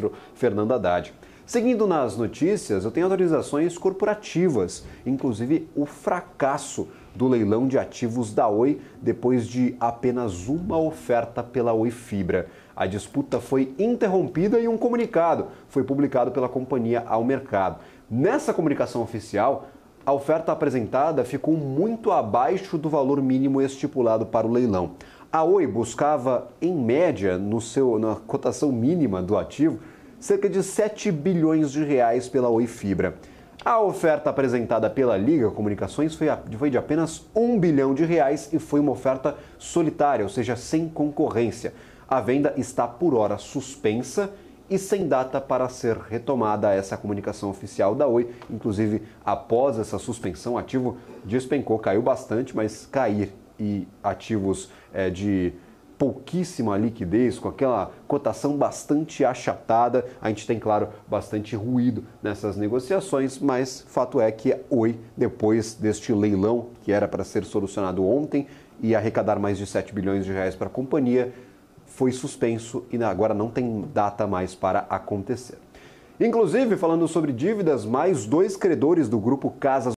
ministro Fernando Haddad. Seguindo nas notícias, eu tenho atualizações corporativas, inclusive o fracasso do leilão de ativos da Oi depois de apenas uma oferta pela Oi Fibra. A disputa foi interrompida e um comunicado foi publicado pela companhia ao mercado. Nessa comunicação oficial, a oferta apresentada ficou muito abaixo do valor mínimo estipulado para o leilão. A Oi buscava, em média, no seu, na cotação mínima do ativo, cerca de 7 bilhões de reais pela Oi Fibra. A oferta apresentada pela Liga Comunicações foi de apenas 1 bilhão de reais e foi uma oferta solitária, ou seja, sem concorrência. A venda está por hora suspensa e sem data para ser retomada essa comunicação oficial da Oi. Inclusive, após essa suspensão, o ativo despencou, caiu bastante, mas cair e ativos é, de pouquíssima liquidez, com aquela cotação bastante achatada. A gente tem, claro, bastante ruído nessas negociações, mas fato é que Oi, depois deste leilão que era para ser solucionado ontem e arrecadar mais de 7 bilhões de reais para a companhia, foi suspenso e agora não tem data mais para acontecer. Inclusive, falando sobre dívidas, mais dois credores do grupo Casas